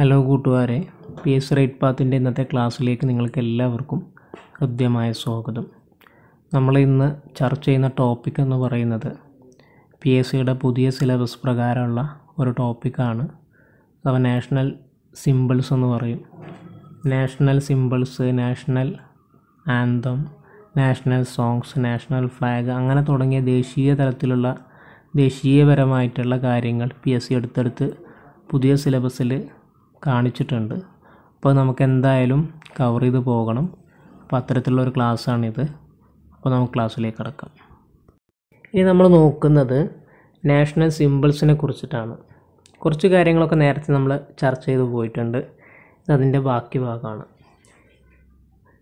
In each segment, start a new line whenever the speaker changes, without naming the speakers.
hello കൂട്ടുകാരെ P S right പാത്തിൻ്റെ ഇന്നത്തെ ക്ലാസ്സിലേക്ക് നിങ്ങൾക്ക് എല്ലാവർക്കും ഹൃദ്യമായ സ്വാഗതം നമ്മൾ ഇന്ന് ചർച്ച ചെയ്യുന്ന ടോപ്പിക് എന്ന് പറയുന്നത് പി എസ് സിയുടെ പുതിയ സിലബസ് പ്രകാരമുള്ള ഒരു ടോപ്പിക്കാണ് അവ നാഷണൽ സിമ്പിൾസ് എന്ന് പറയും national symbols national anthem national songs national flag അങ്ങനെ തുടങ്ങിയ ദേശീയ തലത്തിലുള്ള ദേശീയപരമായിട്ടുള്ള കാര്യങ്ങൾ പി എസ് സി അടുത്തടുത്ത് പുതിയ സിലബസിൽ കാണിച്ചിട്ടുണ്ട് അപ്പോൾ നമുക്ക് എന്തായാലും കവർ ചെയ്ത് പോകണം അപ്പോൾ അത്തരത്തിലുള്ള ഒരു ക്ലാസ്സാണിത് അപ്പോൾ നമുക്ക് ക്ലാസ്സിലേക്ക് കിടക്കാം ഇനി നമ്മൾ നോക്കുന്നത് നാഷണൽ സിമ്പിൾസിനെ കുറിച്ചിട്ടാണ് കുറച്ച് കാര്യങ്ങളൊക്കെ നേരത്തെ നമ്മൾ ചർച്ച ചെയ്ത് പോയിട്ടുണ്ട് അതിൻ്റെ ബാക്കി ഭാഗമാണ്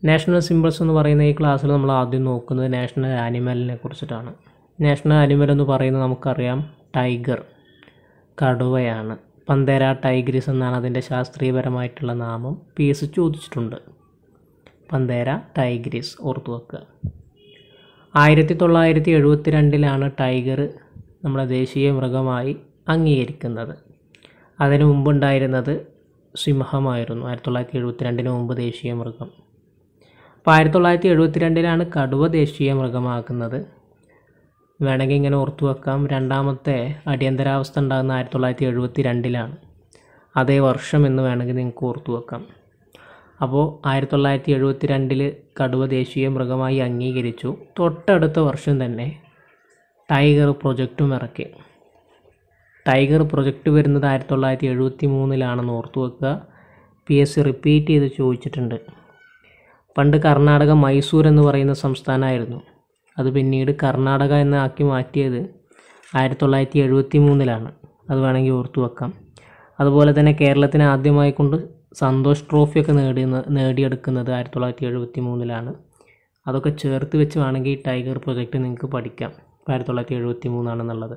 നാഷണൽ സിമ്പിൾസ് എന്ന് പറയുന്ന ഈ ക്ലാസ്സിൽ നമ്മൾ ആദ്യം നോക്കുന്നത് നാഷണൽ ആനിമലിനെ കുറിച്ചിട്ടാണ് നാഷണൽ ആനിമൽ എന്ന് പറയുന്നത് നമുക്കറിയാം ടൈഗർ കടുവയാണ് പന്തേര ടൈഗ്രീസ് എന്നാണ് അതിൻ്റെ ശാസ്ത്രീയപരമായിട്ടുള്ള നാമം പി എസ് ചോദിച്ചിട്ടുണ്ട് പന്തേര ടൈഗ്രീസ് ഓർത്തു വെക്കുക ആയിരത്തി തൊള്ളായിരത്തി എഴുപത്തി രണ്ടിലാണ് ടൈഗർ നമ്മുടെ ദേശീയ മൃഗമായി അംഗീകരിക്കുന്നത് അതിനു മുമ്പുണ്ടായിരുന്നത് സിംഹമായിരുന്നു ആയിരത്തി തൊള്ളായിരത്തി എഴുപത്തി രണ്ടിന് മുമ്പ് ദേശീയ മൃഗം അപ്പോൾ ആയിരത്തി തൊള്ളായിരത്തി എഴുപത്തി രണ്ടിലാണ് കടുവ ദേശീയ മൃഗമാക്കുന്നത് വേണമെങ്കിൽ ഇങ്ങനെ ഓർത്തു വെക്കാം രണ്ടാമത്തെ അടിയന്തരാവസ്ഥ ഉണ്ടാകുന്ന ആയിരത്തി തൊള്ളായിരത്തി എഴുപത്തി രണ്ടിലാണ് അതേ വർഷം എന്ന് വേണമെങ്കിൽ നിങ്ങൾക്ക് ഓർത്തു വെക്കാം അപ്പോൾ ആയിരത്തി തൊള്ളായിരത്തി എഴുപത്തി രണ്ടിൽ കടുവ ദേശീയ മൃഗമായി അംഗീകരിച്ചു തൊട്ടടുത്ത വർഷം തന്നെ ടൈഗർ പ്രൊജക്റ്റും ഇറക്കി ടൈഗർ പ്രൊജക്റ്റ് വരുന്നത് ആയിരത്തി തൊള്ളായിരത്തി എഴുപത്തി മൂന്നിലാണെന്ന് ഓർത്തു വെക്കുക പി എസ് സി റിപ്പീറ്റ് ചെയ്ത് ചോദിച്ചിട്ടുണ്ട് പണ്ട് കർണാടക മൈസൂർ എന്ന് പറയുന്ന സംസ്ഥാനമായിരുന്നു അത് പിന്നീട് കർണാടക എന്നാക്കി മാറ്റിയത് ആയിരത്തി തൊള്ളായിരത്തി എഴുപത്തി മൂന്നിലാണ് അത് വേണമെങ്കിൽ ഓർത്തു വെക്കാം അതുപോലെ തന്നെ കേരളത്തിന് ആദ്യമായി കൊണ്ട് സന്തോഷ് ട്രോഫിയൊക്കെ നേടി നേടിയെടുക്കുന്നത് ആയിരത്തി തൊള്ളായിരത്തി എഴുപത്തി മൂന്നിലാണ് അതൊക്കെ ചേർത്ത് വെച്ച് വേണമെങ്കിൽ ടൈഗർ പ്രൊജക്റ്റ് നിങ്ങൾക്ക് പഠിക്കാം ആയിരത്തി തൊള്ളായിരത്തി എഴുപത്തി മൂന്നാണെന്നുള്ളത്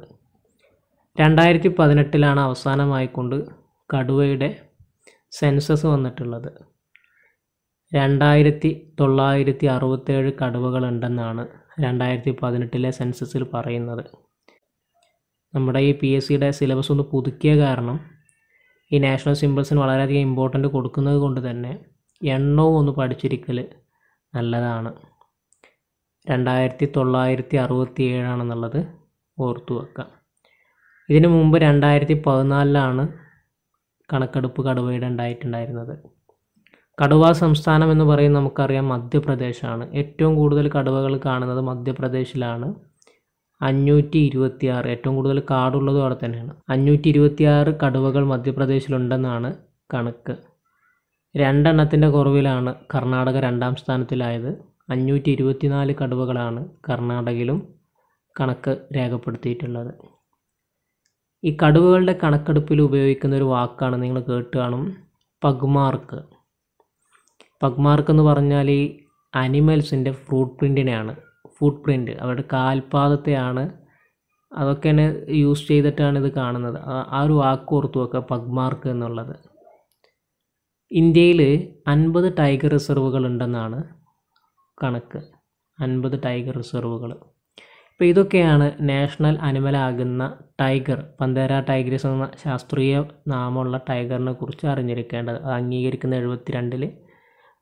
രണ്ടായിരത്തി പതിനെട്ടിലാണ് അവസാനമായിക്കൊണ്ട് കടുവയുടെ സെൻസസ് വന്നിട്ടുള്ളത് രണ്ടായിരത്തി തൊള്ളായിരത്തി അറുപത്തേഴ് കടുവകളുണ്ടെന്നാണ് രണ്ടായിരത്തി പതിനെട്ടിലെ സെൻസസിൽ പറയുന്നത് നമ്മുടെ ഈ പി എസ് സിയുടെ സിലബസ് ഒന്ന് പുതുക്കിയ കാരണം ഈ നാഷണൽ സിമ്പിൾസിന് വളരെയധികം ഇമ്പോർട്ടൻ്റ് കൊടുക്കുന്നത് കൊണ്ട് തന്നെ എണ്ണവും ഒന്ന് പഠിച്ചിരിക്കൽ നല്ലതാണ് രണ്ടായിരത്തി തൊള്ളായിരത്തി അറുപത്തി ഏഴാണെന്നുള്ളത് ഓർത്തു വെക്കാം ഇതിനു മുമ്പ് രണ്ടായിരത്തി പതിനാലിലാണ് കണക്കെടുപ്പ് കടുവയുടെ ഉണ്ടായിട്ടുണ്ടായിരുന്നത് കടുവ സംസ്ഥാനം എന്ന് പറയും നമുക്കറിയാം മധ്യപ്രദേശാണ് ഏറ്റവും കൂടുതൽ കടുവകൾ കാണുന്നത് മധ്യപ്രദേശിലാണ് അഞ്ഞൂറ്റി ഇരുപത്തിയാറ് ഏറ്റവും കൂടുതൽ കാടുള്ളതും അവിടെ തന്നെയാണ് അഞ്ഞൂറ്റി ഇരുപത്തിയാറ് കടുവകൾ മധ്യപ്രദേശിലുണ്ടെന്നാണ് കണക്ക് രണ്ടെണ്ണത്തിൻ്റെ കുറവിലാണ് കർണാടക രണ്ടാം സ്ഥാനത്തിലായത് അഞ്ഞൂറ്റി ഇരുപത്തിനാല് കടുവകളാണ് കർണാടകയിലും കണക്ക് രേഖപ്പെടുത്തിയിട്ടുള്ളത് ഈ കടുവകളുടെ കണക്കെടുപ്പിൽ ഉപയോഗിക്കുന്ന ഒരു വാക്കാണ് നിങ്ങൾ കേട്ടുകാണും പഗ്മാർക്ക് പഗ്മാർക്ക് എന്ന് പറഞ്ഞാൽ ഈ അനിമൽസിൻ്റെ ഫ്രൂട്ട് പ്രിൻറ്റിനെയാണ് ഫുട് പ്രിൻറ്റ് അവരുടെ കാൽപാദത്തെയാണ് അതൊക്കെയാണ് യൂസ് ചെയ്തിട്ടാണ് ഇത് കാണുന്നത് ആ ഒരു വാക്ക് ഓർത്തു വെക്കുക പഗ്മാർക്ക് എന്നുള്ളത് ഇന്ത്യയിൽ അൻപത് ടൈഗർ റിസർവുകൾ ഉണ്ടെന്നാണ് കണക്ക് അൻപത് ടൈഗർ റിസർവുകൾ ഇപ്പോൾ ഇതൊക്കെയാണ് നാഷണൽ അനിമലാകുന്ന ടൈഗർ പന്തേര ടൈഗ്രസ് എന്ന ശാസ്ത്രീയ നാമമുള്ള ടൈഗറിനെ കുറിച്ച് അറിഞ്ഞിരിക്കേണ്ടത് അംഗീകരിക്കുന്ന എഴുപത്തിരണ്ടിൽ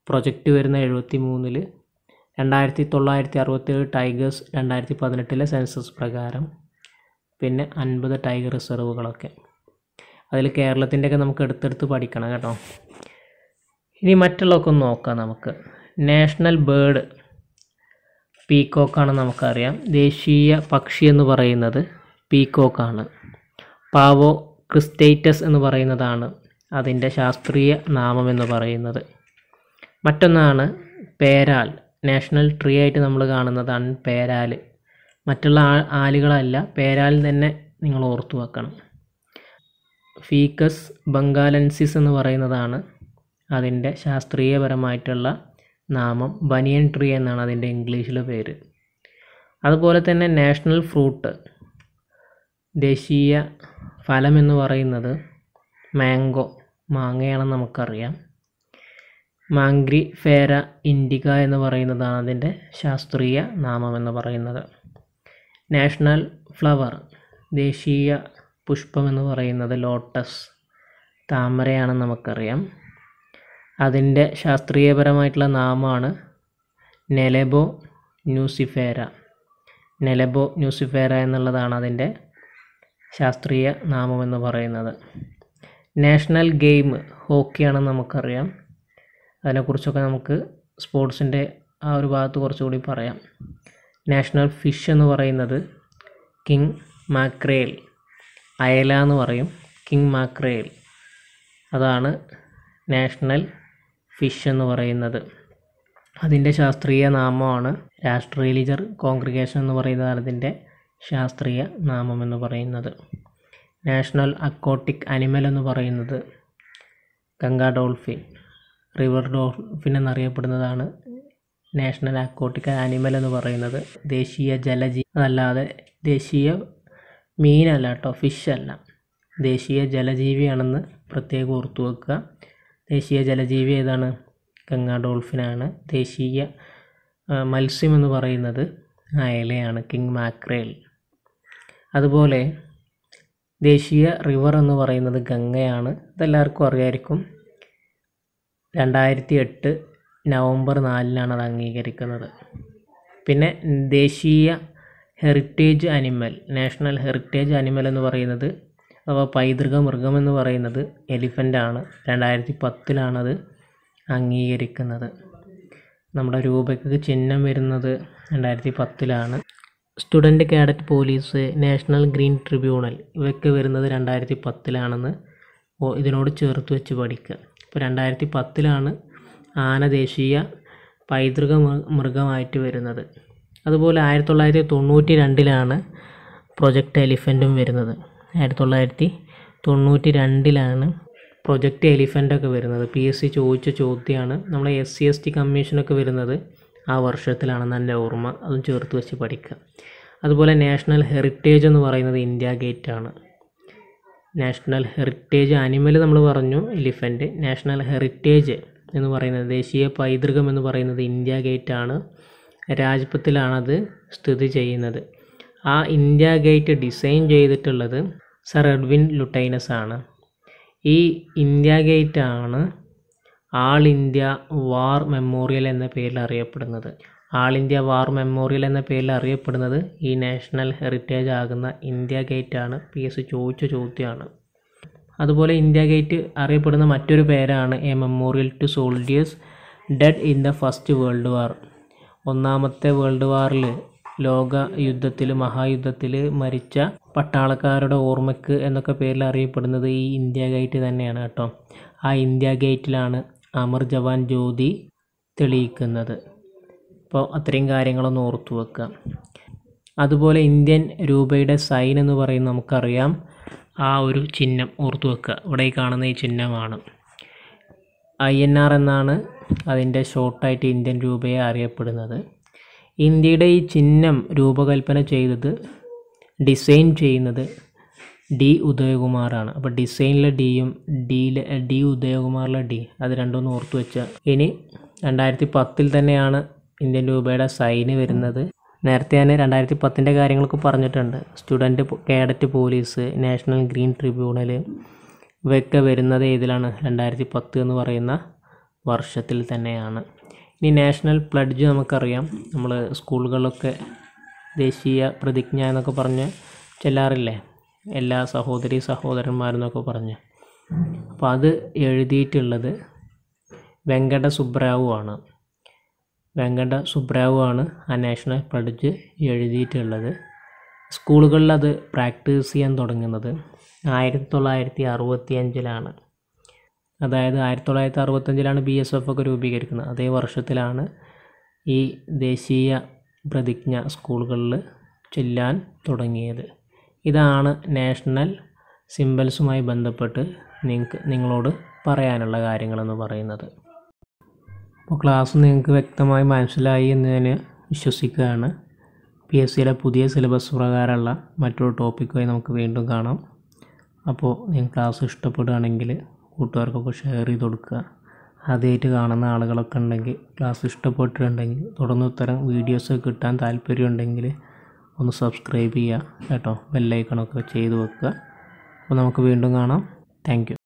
പ്രൊജക്റ്റ് വരുന്ന എഴുപത്തി മൂന്നിൽ രണ്ടായിരത്തി തൊള്ളായിരത്തി അറുപത്തേഴ് ടൈഗേഴ്സ് രണ്ടായിരത്തി പതിനെട്ടിലെ സെൻസസ് പ്രകാരം പിന്നെ അൻപത് ടൈഗർ റിസർവുകളൊക്കെ അതിൽ കേരളത്തിൻ്റെയൊക്കെ നമുക്ക് എടുത്തെടുത്ത് പഠിക്കണം കേട്ടോ ഇനി മറ്റുള്ളതൊക്കെ ഒന്ന് നോക്കാം നമുക്ക് നാഷണൽ ബേർഡ് പീക്കോക്കാണ് നമുക്കറിയാം ദേശീയ പക്ഷി എന്ന് പറയുന്നത് പീക്കോക്കാണ് പാവോ ക്രിസ്റ്റേറ്റസ് എന്ന് പറയുന്നതാണ് അതിൻ്റെ ശാസ്ത്രീയ നാമം എന്ന് പറയുന്നത് മറ്റൊന്നാണ് പേരാൽ നാഷണൽ ട്രീ ആയിട്ട് നമ്മൾ കാണുന്നത് പേരാൽ മറ്റുള്ള ആ ആലുകളല്ല പേരാൽ തന്നെ നിങ്ങൾ ഓർത്തു വെക്കണം ഫീക്കസ് ബംഗാലൻസിസ് എന്ന് പറയുന്നതാണ് അതിൻ്റെ ശാസ്ത്രീയപരമായിട്ടുള്ള നാമം ബനിയൻ ട്രീ എന്നാണ് അതിൻ്റെ ഇംഗ്ലീഷിലെ പേര് അതുപോലെ തന്നെ നാഷണൽ ഫ്രൂട്ട് ദേശീയ ഫലം എന്ന് പറയുന്നത് മാംഗോ മാങ്ങയാണെന്ന് നമുക്കറിയാം ഫേര ഇൻഡിക എന്ന് പറയുന്നതാണ് അതിൻ്റെ ശാസ്ത്രീയ നാമം എന്ന് പറയുന്നത് നാഷണൽ ഫ്ലവർ ദേശീയ പുഷ്പം എന്ന് പറയുന്നത് ലോട്ടസ് താമരയാണെന്ന് നമുക്കറിയാം അതിൻ്റെ ശാസ്ത്രീയപരമായിട്ടുള്ള നാമമാണ് നെലബോ ന്യൂസിഫേര നെലബോ ന്യൂസിഫേര എന്നുള്ളതാണ് അതിൻ്റെ ശാസ്ത്രീയ നാമം എന്ന് പറയുന്നത് നാഷണൽ ഗെയിം ഹോക്കിയാണെന്ന് നമുക്കറിയാം അതിനെക്കുറിച്ചൊക്കെ നമുക്ക് സ്പോർട്സിൻ്റെ ആ ഒരു ഭാഗത്ത് കുറച്ചുകൂടി പറയാം നാഷണൽ ഫിഷ് എന്ന് പറയുന്നത് കിങ് മാക്രേൽ അയല എന്ന് പറയും കിങ് മാക്രേൽ അതാണ് നാഷണൽ ഫിഷ് എന്ന് പറയുന്നത് അതിൻ്റെ ശാസ്ത്രീയ നാമമാണ് രാഷ്ട്രീയലിജർ കോൺഗ്രിഗേഷൻ എന്ന് പറയുന്നതാണ് അതിൻ്റെ ശാസ്ത്രീയ നാമം എന്ന് പറയുന്നത് നാഷണൽ അക്കോട്ടിക് അനിമൽ എന്ന് പറയുന്നത് ഗംഗാ ഡോൾഫിൻ റിവർ ഡോൾഫിൻ എന്നറിയപ്പെടുന്നതാണ് നാഷണൽ അക്വാട്ടിക് ആനിമൽ എന്ന് പറയുന്നത് ദേശീയ ജലജീവി അതല്ലാതെ ദേശീയ മീനല്ല കേട്ടോ ഫിഷ് അല്ല ദേശീയ ജലജീവിയാണെന്ന് പ്രത്യേകം ഓർത്തു വെക്കുക ദേശീയ ജലജീവി ഏതാണ് ഗംഗാ ഡോൾഫിനാണ് ദേശീയ മത്സ്യം എന്ന് പറയുന്നത് അയലയാണ് കിങ് മാക്രേൽ അതുപോലെ ദേശീയ റിവർ എന്ന് പറയുന്നത് ഗംഗയാണ് ഇതെല്ലാവർക്കും അറിയായിരിക്കും രണ്ടായിരത്തി എട്ട് നവംബർ നാലിനാണ് അത് അംഗീകരിക്കുന്നത് പിന്നെ ദേശീയ heritage animal national heritage animal എന്ന് പറയുന്നത് അഥവാ പൈതൃക മൃഗമെന്ന് പറയുന്നത് എലിഫൻ്റാണ് രണ്ടായിരത്തി പത്തിലാണത് അംഗീകരിക്കുന്നത് നമ്മുടെ രൂപയ്ക്ക് ചിഹ്നം വരുന്നത് രണ്ടായിരത്തി പത്തിലാണ് student cadet police national green tribunal ഇവയ്ക്ക് വരുന്നത് രണ്ടായിരത്തി പത്തിലാണെന്ന് ഇതിനോട് ചേർത്ത് വെച്ച് പഠിക്കുക ഇപ്പോൾ രണ്ടായിരത്തി പത്തിലാണ് ആന ദേശീയ പൈതൃക മൃഗമായിട്ട് വരുന്നത് അതുപോലെ ആയിരത്തി തൊള്ളായിരത്തി തൊണ്ണൂറ്റി രണ്ടിലാണ് പ്രൊജക്റ്റ് എലിഫൻറ്റും വരുന്നത് ആയിരത്തി തൊള്ളായിരത്തി തൊണ്ണൂറ്റി രണ്ടിലാണ് പ്രൊജക്റ്റ് എലിഫൻ്റൊക്കെ വരുന്നത് പി എസ് സി ചോദിച്ച ചോദ്യമാണ് നമ്മളെ എസ് സി എസ് ടി കമ്മീഷനൊക്കെ വരുന്നത് ആ വർഷത്തിലാണെന്ന് എൻ്റെ ഓർമ്മ അതും ചേർത്ത് വെച്ച് പഠിക്കുക അതുപോലെ നാഷണൽ ഹെറിറ്റേജ് എന്ന് പറയുന്നത് ഇന്ത്യ ഗേറ്റാണ് നാഷണൽ ഹെറിറ്റേജ് ആനിമൽ നമ്മൾ പറഞ്ഞു എലിഫൻ്റ് നാഷണൽ ഹെറിറ്റേജ് എന്ന് പറയുന്നത് ദേശീയ പൈതൃകം എന്ന് പറയുന്നത് ഇന്ത്യ ഗേറ്റ് ആണ് രാജ്പത്തിലാണത് സ്ഥിതി ചെയ്യുന്നത് ആ ഇന്ത്യ ഗേറ്റ് ഡിസൈൻ ചെയ്തിട്ടുള്ളത് സർ എഡ്വിൻ ലുട്ടൈനസ് ആണ് ഈ ഇന്ത്യ ഗേറ്റ് ആണ് ആൾ ഇന്ത്യ വാർ മെമ്മോറിയൽ എന്ന പേരിൽ അറിയപ്പെടുന്നത് ആൾ ഇന്ത്യ വാർ മെമ്മോറിയൽ എന്ന പേരിൽ അറിയപ്പെടുന്നത് ഈ നാഷണൽ ഹെറിറ്റേജ് ആകുന്ന ഇന്ത്യ ഗേറ്റാണ് പി എസ് ചോദിച്ച ചോദ്യമാണ് അതുപോലെ ഇന്ത്യ ഗേറ്റ് അറിയപ്പെടുന്ന മറ്റൊരു പേരാണ് a memorial to soldiers dead in the First World War ഒന്നാമത്തെ വേൾഡ് വാറിൽ ലോക യുദ്ധത്തിൽ മഹായുദ്ധത്തിൽ മരിച്ച പട്ടാളക്കാരുടെ ഓർമ്മയ്ക്ക് എന്നൊക്കെ പേരിൽ അറിയപ്പെടുന്നത് ഈ ഇന്ത്യ ഗേറ്റ് തന്നെയാണ് കേട്ടോ ആ ഇന്ത്യ ഗേറ്റിലാണ് അമർ ജവാൻ ജ്യോതി തെളിയിക്കുന്നത് അപ്പോൾ അത്രയും കാര്യങ്ങളൊന്ന് ഓർത്തു വെക്കുക അതുപോലെ ഇന്ത്യൻ രൂപയുടെ സൈൻ എന്ന് പറയുന്നത് നമുക്കറിയാം ആ ഒരു ചിഹ്നം ഓർത്തു വെക്കുക ഇവിടെ ഈ കാണുന്ന ഈ ചിഹ്നമാണ് ഐ എൻ ആർ എന്നാണ് അതിൻ്റെ ഷോർട്ടായിട്ട് ഇന്ത്യൻ രൂപയെ അറിയപ്പെടുന്നത് ഇന്ത്യയുടെ ഈ ചിഹ്നം രൂപകൽപ്പന ചെയ്തത് ഡിസൈൻ ചെയ്യുന്നത് ഡി ഉദയകുമാറാണ് അപ്പോൾ ഡിസൈനിലെ ഡിയും ഡിയിലെ ഡി ഉദയകുമാറിലെ ഡി അത് രണ്ടൊന്നും ഓർത്തു വെച്ചാൽ ഇനി രണ്ടായിരത്തി പത്തിൽ തന്നെയാണ് ഇന്ത്യൻ രൂപയുടെ സൈന് വരുന്നത് നേരത്തെ ഞാൻ രണ്ടായിരത്തി പത്തിൻ്റെ കാര്യങ്ങളൊക്കെ പറഞ്ഞിട്ടുണ്ട് student cadet police national green tribunal ഇവയൊക്കെ വരുന്നത് ഏതിലാണ് രണ്ടായിരത്തി പത്ത് എന്ന് പറയുന്ന വർഷത്തിൽ തന്നെയാണ് ഇനി നാഷണൽ പ്ലഡ്ജ് നമുക്കറിയാം നമ്മൾ സ്കൂളുകളിലൊക്കെ ദേശീയ പ്രതിജ്ഞ എന്നൊക്കെ പറഞ്ഞ് ചെല്ലാറില്ലേ എല്ലാ സഹോദരി സഹോദരന്മാരെന്നൊക്കെ പറഞ്ഞ് അപ്പോൾ അത് എഴുതിയിട്ടുള്ളത് വെങ്കട സുബ്രാവു ആണ് വെങ്കട സുബ്രാവു ആണ് ആ നാഷണൽ പ്രോജക്റ്റ് എഴുതിയിട്ടുള്ളത് സ്കൂളുകളിൽ അത് പ്രാക്ടീസ് ചെയ്യാൻ തുടങ്ങുന്നത് ആയിരത്തി തൊള്ളായിരത്തി അറുപത്തി അഞ്ചിലാണ് അതായത് ആയിരത്തി തൊള്ളായിരത്തി അറുപത്തഞ്ചിലാണ് ബി എസ് എഫ് ഒക്കെ രൂപീകരിക്കുന്നത് അതേ വർഷത്തിലാണ് ഈ ദേശീയ പ്രതിജ്ഞ സ്കൂളുകളിൽ ചെല്ലാൻ തുടങ്ങിയത് ഇതാണ് നാഷണൽ സിംബൽസുമായി ബന്ധപ്പെട്ട് നിങ്ങൾക്ക് നിങ്ങളോട് പറയാനുള്ള കാര്യങ്ങളെന്ന് പറയുന്നത് അപ്പോൾ ക്ലാസ് നിങ്ങൾക്ക് വ്യക്തമായി മനസ്സിലായി എന്ന് ഞാൻ വിശ്വസിക്കുകയാണ് പി എസ് സിയിലെ പുതിയ സിലബസ് പ്രകാരമുള്ള മറ്റൊരു ടോപ്പിക്കുമായി നമുക്ക് വീണ്ടും കാണാം അപ്പോൾ നിങ്ങൾ ക്ലാസ് ഇഷ്ടപ്പെടുകയാണെങ്കിൽ കൂട്ടുകാർക്കൊക്കെ ഷെയർ ചെയ്ത് കൊടുക്കുക ആദ്യമായിട്ട് കാണുന്ന ആളുകളൊക്കെ ഉണ്ടെങ്കിൽ ക്ലാസ് ഇഷ്ടപ്പെട്ടിട്ടുണ്ടെങ്കിൽ തുടർന്ന് ഇത്തരം വീഡിയോസ് കിട്ടാൻ താല്പര്യമുണ്ടെങ്കിൽ ഒന്ന് സബ്സ്ക്രൈബ് ചെയ്യുക കേട്ടോ ബെല്ലൈക്കണൊക്കെ ചെയ്ത് വെക്കുക അപ്പോൾ നമുക്ക് വീണ്ടും കാണാം താങ്ക്